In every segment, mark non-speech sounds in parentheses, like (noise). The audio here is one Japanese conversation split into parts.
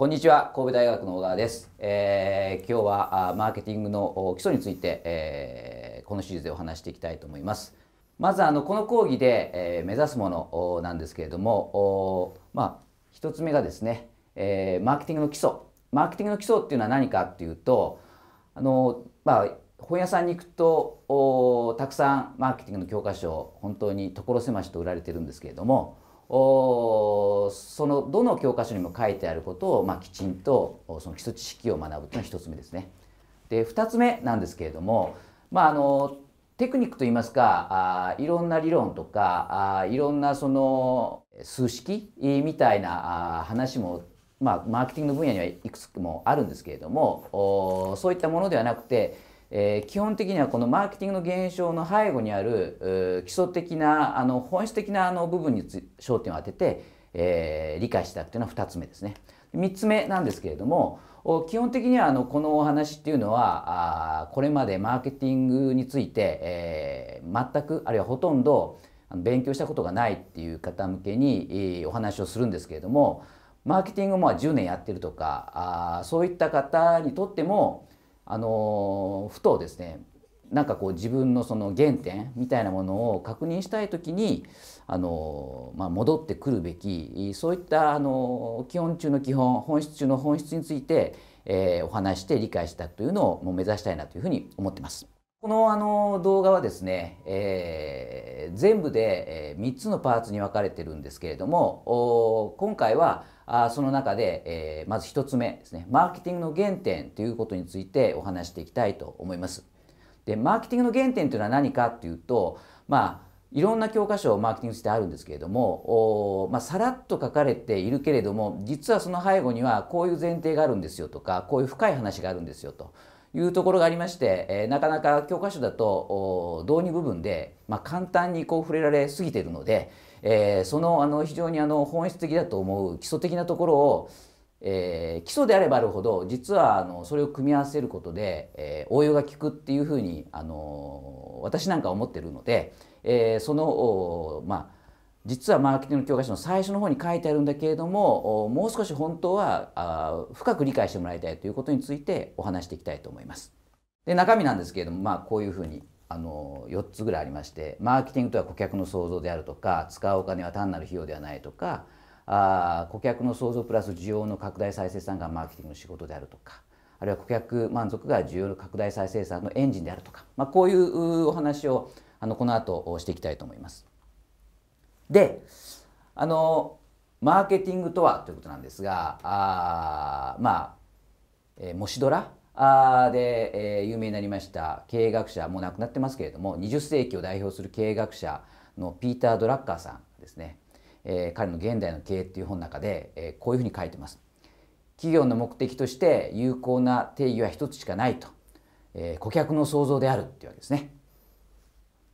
こんにちは神戸大学の小川です、えー、今日はマーケティングの基礎について、えー、このシリーズでお話していきたいと思いますまずあのこの講義で、えー、目指すものなんですけれどもまあ1つ目がですね、えー、マーケティングの基礎マーケティングの基礎っていうのは何かっていうとあのまあ本屋さんに行くとたくさんマーケティングの教科書本当に所狭しと売られてるんですけれどもそのどの教科書にも書いてあることを、まあ、きちんとその基礎知識を学ぶというのが1つ目ですね。で2つ目なんですけれども、まあ、あのテクニックといいますかあいろんな理論とかあいろんなその数式みたいな話も、まあ、マーケティングの分野にはいくつもあるんですけれどもそういったものではなくてえー、基本的にはこのマーケティングの現象の背後にある、基礎的なあの本質的なあの部分に焦点を当てて、えー、理解したというのは2つ目ですね。3つ目なんですけれども基本的にはあのこのお話っていうのはあこれまでマーケティングについて、えー、全くあるいはほとんど勉強したことがないっていう方向けにお話をするんですけれどもマーケティングも10年やってるとかあそういった方にとってもあのふとですねなんかこう自分のその原点みたいなものを確認したい時にあの、まあ、戻ってくるべきそういったあの基本中の基本本質中の本質について、えー、お話して理解したというのをもう目指したいなというふうに思ってます。このあの動画はですね、えー、全部で3つのパーツに分かれてるんですけれども今回はあその中で、えー、まず1つ目ですねマーケティングの原点ということについてお話していきたいと思います。でマーケティングの原点というのは何かっていうとまあいろんな教科書をマーケティングしてあるんですけれども、まあ、さらっと書かれているけれども実はその背後にはこういう前提があるんですよとかこういう深い話があるんですよと。いうところがありまして、えなかなか教科書だと導入部分で、まあ、簡単にこう触れられすぎているので、えそのあの非常にあの本質的だと思う基礎的なところをえー、基礎であればあるほど実はあのそれを組み合わせることで、えー、応用が効くっていうふうに、あのー、私なんか思ってるので、えー、その、まあ、実はマーケティングの教科書の最初の方に書いてあるんだけれどももう少し本当は深く理解してもらいたいということについてお話していきたいと思います。で中身なんですけれども、まあ、こういうふうにあの4つぐらいありましてマーケティングとは顧客の創造であるとか使うお金は単なる費用ではないとかあ顧客の創造プラス需要の拡大再生産がマーケティングの仕事であるとかあるいは顧客満足が需要の拡大再生産のエンジンであるとか、まあ、こういうお話をあのこの後していきたいと思います。であのマーケティングとはということなんですがあまあ、えー、もしドラあで、えー、有名になりました経営学者もう亡くなってますけれども20世紀を代表する経営学者のピーター・ドラッカーさんですね、えー、彼の「現代の経営」っていう本の中で、えー、こういうふうに書いてます。企業の目的として有効な定義は一つしかないと、えー、顧客の創造であるっていうわけですね。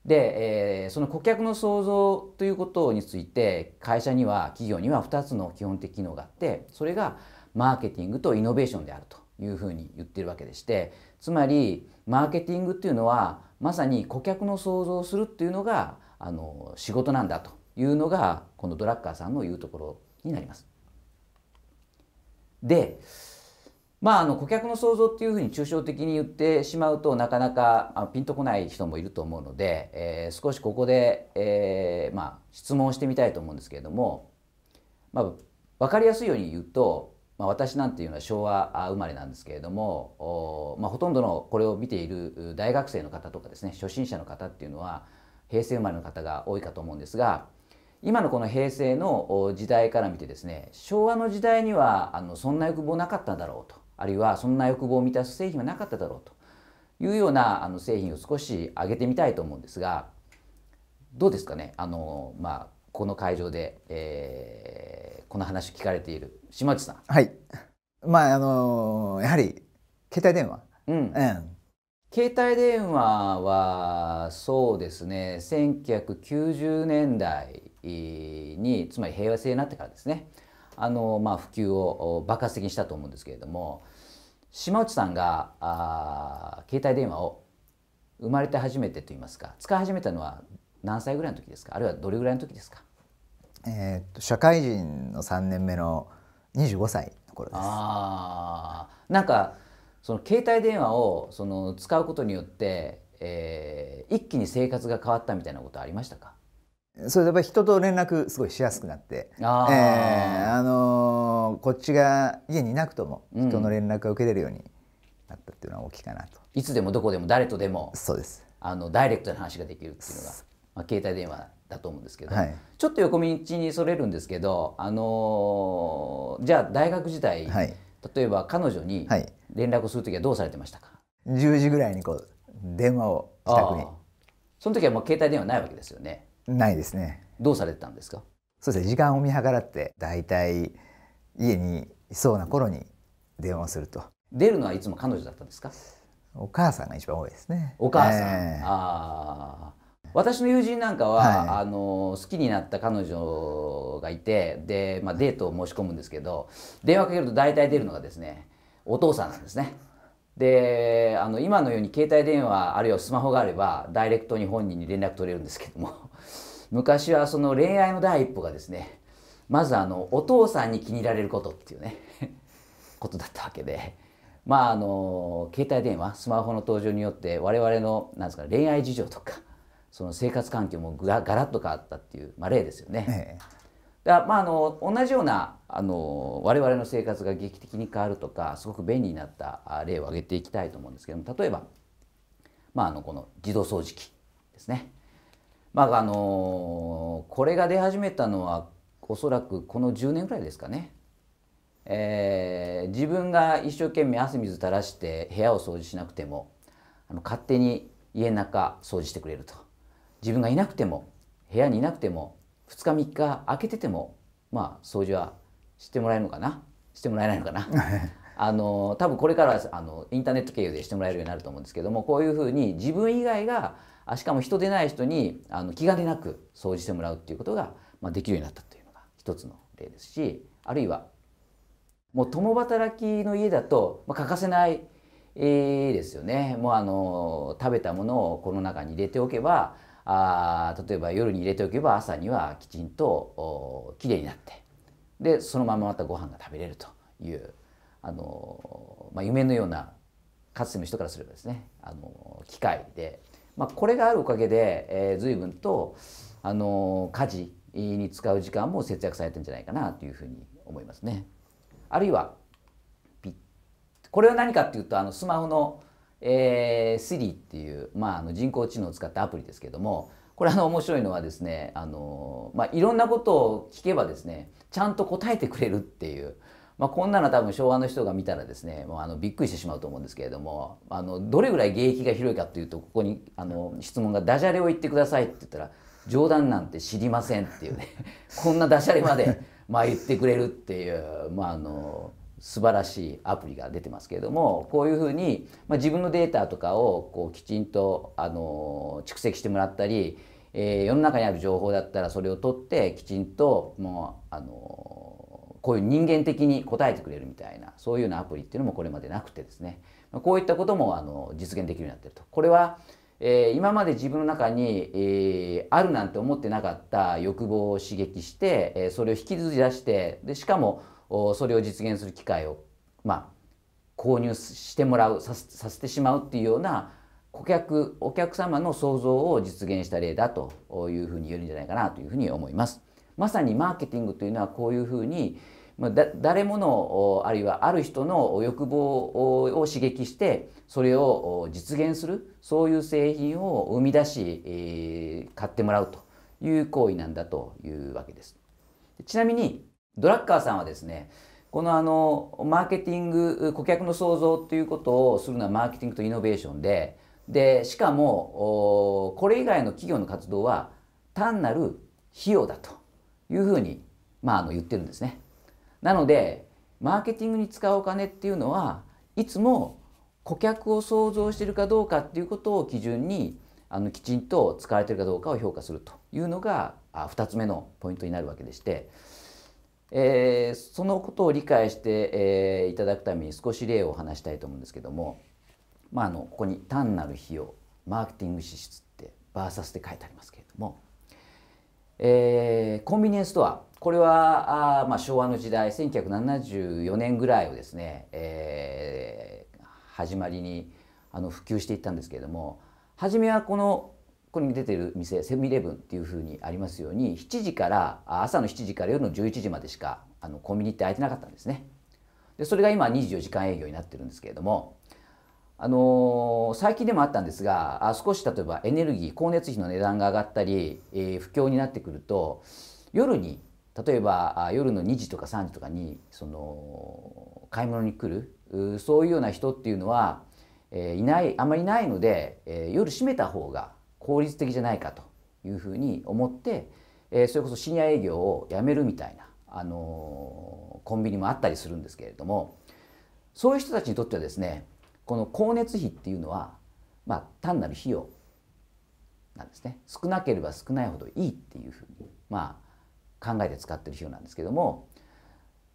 で、えー、その顧客の創造ということについて会社には企業には2つの基本的機能があってそれがマーケティングとイノベーションであるというふうに言ってるわけでしてつまりマーケティングっていうのはまさに顧客の創造をするっていうのがあの仕事なんだというのがこのドラッカーさんの言うところになります。でまあ、あの顧客の想像っていうふうに抽象的に言ってしまうとなかなかあピンとこない人もいると思うので、えー、少しここで、えーまあ、質問してみたいと思うんですけれども、まあ、分かりやすいように言うと、まあ、私なんていうのは昭和生まれなんですけれどもまあ、ほとんどのこれを見ている大学生の方とかですね初心者の方っていうのは平成生まれの方が多いかと思うんですが今のこの平成の時代から見てですね昭和の時代にはあのそんな欲望なかったんだろうと。あるいはそんな欲望を満たす製品はなかっただろうというようなあの製品を少し上げてみたいと思うんですがどうですかねあの、まあ、この会場で、えー、この話聞かれている島内さん。はいまああのー、やはり携帯電話、うん、うん、携帯電話はそうですね1990年代につまり平和制になってからですねあの、まあ、普及を爆発的にしたと思うんですけれども島内さんがあ携帯電話を生まれて初めてといいますか使い始めたのは何歳ぐらいの時ですかあるいはどれぐらいの時ですか、えー、と社会人の3年目の25歳の頃ですあなんかその携帯電話をその使うことによって、えー、一気に生活が変わったみたいなことありましたかそれやっぱ人と連絡すごいしやすくなってあ、えー、あのー、こっちが家にいなくとも人の連絡が受けれるようになったっていうのは大きいかなと、うん、いつでもどこでも誰とでもそうですあのダイレクトな話ができるっていうのが、まあ、携帯電話だと思うんですけど、はい、ちょっと横道にそれるんですけど、あのー、じゃあ大学時代、はい、例えば彼女に連絡する時はどうされてましたか、はい、時ぐらいにこう電話を自宅にその時はもう携帯電話ないわけですよねないですねどうされてたんですかそうですね時間を見計らって大体家にいそうな頃に電話をすると出るのはいつも彼女だったんですかお母さんが一番多いですねお母さん、えー、ああ私の友人なんかは、はい、あの好きになった彼女がいてで、まあ、デートを申し込むんですけど電話かけると大体出るのがですねお父さんなんですね。であの今のように携帯電話あるいはスマホがあればダイレクトに本人に連絡取れるんですけども (laughs) 昔はその恋愛の第一歩がですねまずあのお父さんに気に入られることっていうね (laughs) ことだったわけでまああの携帯電話スマホの登場によって我々のなんですか恋愛事情とかその生活環境もがガラッと変わったっていう、まあ、例ですよね。ええだまあ、あの同じようなあの我々の生活が劇的に変わるとかすごく便利になった例を挙げていきたいと思うんですけども例えば、まあ、あのこの自動掃除機ですね。まああのこれが出始めたのはおそらくこの10年ぐらいですかね。えー、自分が一生懸命汗水垂らして部屋を掃除しなくてもあの勝手に家の中掃除してくれると自分がいなくても部屋にいなくても2日3日開けててもまあ掃除はしてもらえるのかなしてもらえないのかな (laughs) あの多分これからあのインターネット経由でしてもらえるようになると思うんですけどもこういうふうに自分以外がしかも人でない人にあの気兼ねなく掃除してもらうっていうことが、まあ、できるようになったというのが一つの例ですしあるいはもう共働きの家だと、まあ、欠かせない、えー、ですよねもうあの食べたものをこの中に入れておけばあ例えば夜に入れておけば朝にはきちんときれいになってでそのまままたご飯が食べれるというあの、まあ、夢のようなかつての人からすればですねあの機会で、まあ、これがあるおかげで、えー、随分とあの家事に使う時間も節約されてんじゃないかなというふうに思いますね。あるいはこれは何かっていうとあのスマホのえー、Siri っていう、まあ、あの人工知能を使ったアプリですけどもこれあの面白いのはですねあの、まあ、いろんなことを聞けばですねちゃんと答えてくれるっていう、まあ、こんなの多分昭和の人が見たらですねもうあのびっくりしてしまうと思うんですけれどもあのどれぐらい現役が広いかっていうとここにあの質問が「ダジャレを言ってください」って言ったら「冗談なんて知りません」っていうねこんなダジャレまでまあ言ってくれるっていうまああの。素晴らしいアプリが出てますけれどもこういうふうに、まあ、自分のデータとかをこうきちんとあの蓄積してもらったり、えー、世の中にある情報だったらそれを取ってきちんともうあのこういう人間的に答えてくれるみたいなそういうようなアプリっていうのもこれまでなくてですねこういったこともあの実現できるようになってると。これはえー、今まで自分の中に、えー、あるなんて思ってなかった欲望を刺激して、えー、それを引きずり出してでしかもそれを実現する機会を、まあ、購入してもらうさせてしまうっていうような顧客お客様の想像を実現した例だというふうに言えるんじゃないかなというふうに思います。まさにマーケティングというのはこういうふうに誰ものあるいはある人の欲望を刺激してそれを実現するそういう製品を生み出し買ってもらうという行為なんだというわけです。ちなみにドラッカーさんはですねこのあのマーケティング顧客の創造ということをするのはマーケティングとイノベーションででしかもこれ以外の企業の活動は単なる費用だというふうに、まあ、あの言ってるんですね。なのでマーケティングに使うお金っていうのはいつも顧客を創造しているかどうかっていうことを基準にあのきちんと使われているかどうかを評価するというのが2つ目のポイントになるわけでしてえー、そのことを理解して、えー、いただくために少し例を話したいと思うんですけども、まあ、あのここに「単なる費用」「マーケティング支出」ってバーサスで書いてありますけれども、えー、コンビニエンスストアこれはあ、まあ、昭和の時代1974年ぐらいをですね、えー、始まりにあの普及していったんですけれども初めはこのここに出てる店セミイレブンっていうふうにありますように7時から朝の7時から夜の11時までしかあのコンビニって開いてなかったんですねでそれが今24時間営業になってるんですけれどもあのー、最近でもあったんですがあ少し例えばエネルギー光熱費の値段が上がったり、えー、不況になってくると夜に例えばあ夜の2時とか3時とかにその買い物に来るうそういうような人っていうのは、えー、いないあまりないので、えー、夜閉めた方が効率的じゃないかというふうに思って、えー、それこそ深夜営業をやめるみたいな、あのー、コンビニもあったりするんですけれどもそういう人たちにとってはですねこの光熱費っていうのは、まあ、単なる費用なんですね少なければ少ないほどいいっていうふうに、まあ、考えて使ってる費用なんですけども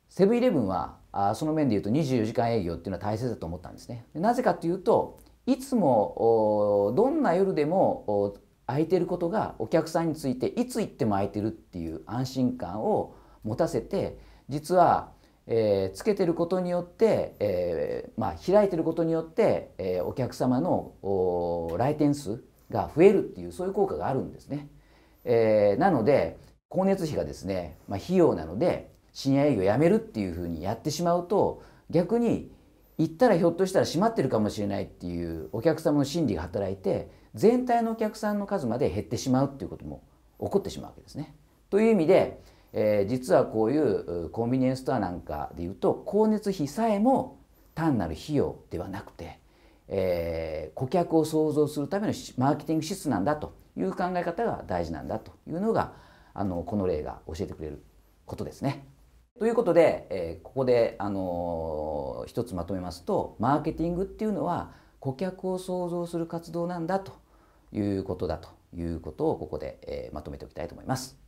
セブンイレブンはあその面でいうと24時間営業っていうのは大切だと思ったんですね。なぜかというといつもどんな夜でも空いてることがお客さんについていつ行っても空いてるっていう安心感を持たせて実は、えー、つけてることによって、えー、まあ、開いてることによって、えー、お客様の来店数が増えるっていうそういう効果があるんですね。えなので光熱費がですね、まあ、費用なので深夜営業やめるっていうふうにやってしまうと逆に行ったらひょっとしたら閉まってるかもしれないっていうお客様の心理が働いて全体のお客さんの数まで減ってしまうっていうことも起こってしまうわけですね。という意味で、えー、実はこういうコンビニエンスストアなんかでいうと光熱費さえも単なる費用ではなくて、えー、顧客を創造するためのマーケティング支出なんだという考え方が大事なんだというのがあのこの例が教えてくれることですね。ということで、えー、ここで、あのー、一つまとめますとマーケティングっていうのは顧客を創造する活動なんだということだということをここで、えー、まとめておきたいと思います。